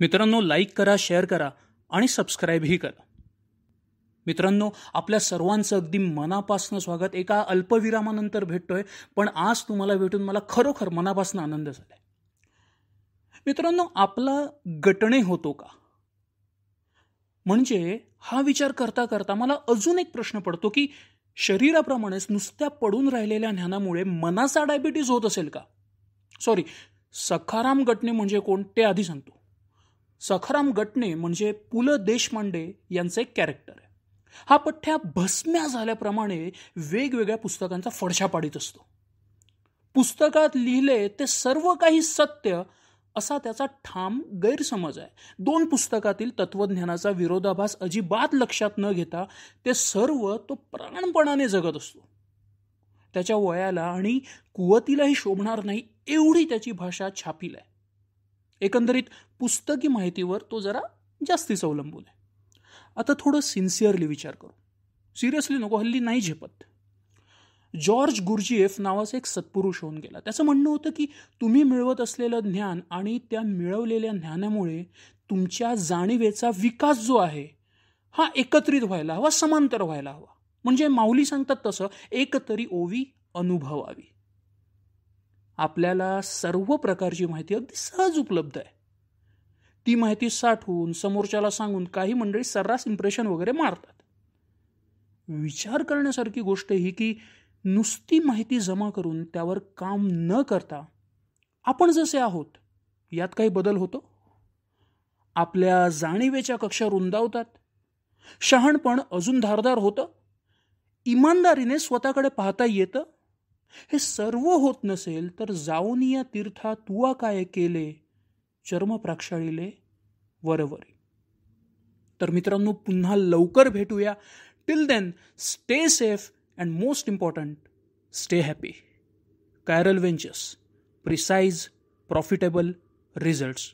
मित्रांनो लाईक करा शेअर करा आणि सबस्क्राईबही करा मित्रांनो आपल्या सर्वांचं अगदी मनापासनं स्वागत एका अल्पविरामानंतर भेटतोय पण आज तुम्हाला भेटून मला खरोखर मनापासून आनंद झाला मित्रांनो आपला गटणे होतो का म्हणजे हा विचार करता करता मला अजून एक प्रश्न पडतो की शरीराप्रमाणेच नुसत्या पडून राहिलेल्या ज्ञानामुळे मनाचा डायबिटीज होत असेल का सॉरी सखाराम गटणे म्हणजे कोण ते आधी सांगतो सखाराम गटणे म्हणजे पु ल देशपांडे यांचं एक कॅरेक्टर आहे हा पठ्ठ्या भस्म्या झाल्याप्रमाणे वेगवेगळ्या पुस्तकांचा फडशा पाडित असतो पुस्तकात लिहिले ते सर्व काही सत्य असा त्याचा ठाम गैरसमज आहे दोन पुस्तकातील तत्वज्ञानाचा विरोधाभास अजिबात लक्षात न घेता ते सर्व तो प्राणपणाने जगत असतो त्याच्या वयाला आणि कुवतीलाही शोभणार नाही एवढी त्याची भाषा छापील आहे एकंदरीत पुस्तकी माहितीवर तो जरा जास्तीच अवलंबून आहे आता थोडं सिन्सिअरली विचार करू सिरियसली नको हल्ली नाही झेपत जॉर्ज गुर्जीएफ नावाचा एक सत्पुरुष होऊन गेला त्याचं म्हणणं होतं की तुम्ही मिळवत असलेलं ज्ञान आणि त्या मिळवलेल्या ज्ञानामुळे तुमच्या जाणीवेचा विकास जो आहे हा एकत्रित व्हायला हवा समांतर व्हायला हवा म्हणजे माऊली सांगतात तसं एकतरी ओवी अनुभवावी आपल्याला सर्व प्रकारची माहिती अगदी सहज उपलब्ध आहे ती माहिती साठवून समोरच्याला सांगून काही मंडळी सर्रास इम्प्रेशन वगैरे मारतात विचार करण्यासारखी गोष्ट ही की नुसती माहिती जमा करून त्यावर काम न करता आपण जसे आहोत यात काही बदल होतो आपल्या जाणीवेच्या कक्षा रुंदावतात शहाणपण अजून धारदार होतं इमानदारीने स्वतःकडे पाहता येतं हे सर्व होत नसेल तर जाऊन या तीर्था तुवा काय केले चर्म प्राक्षाळीले वरवरी तर मित्रांनो पुन्हा लवकर भेटूया till then stay safe and most important stay happy कायरल वेंचर्स प्रिसाईज प्रॉफिटेबल रिझल्ट्स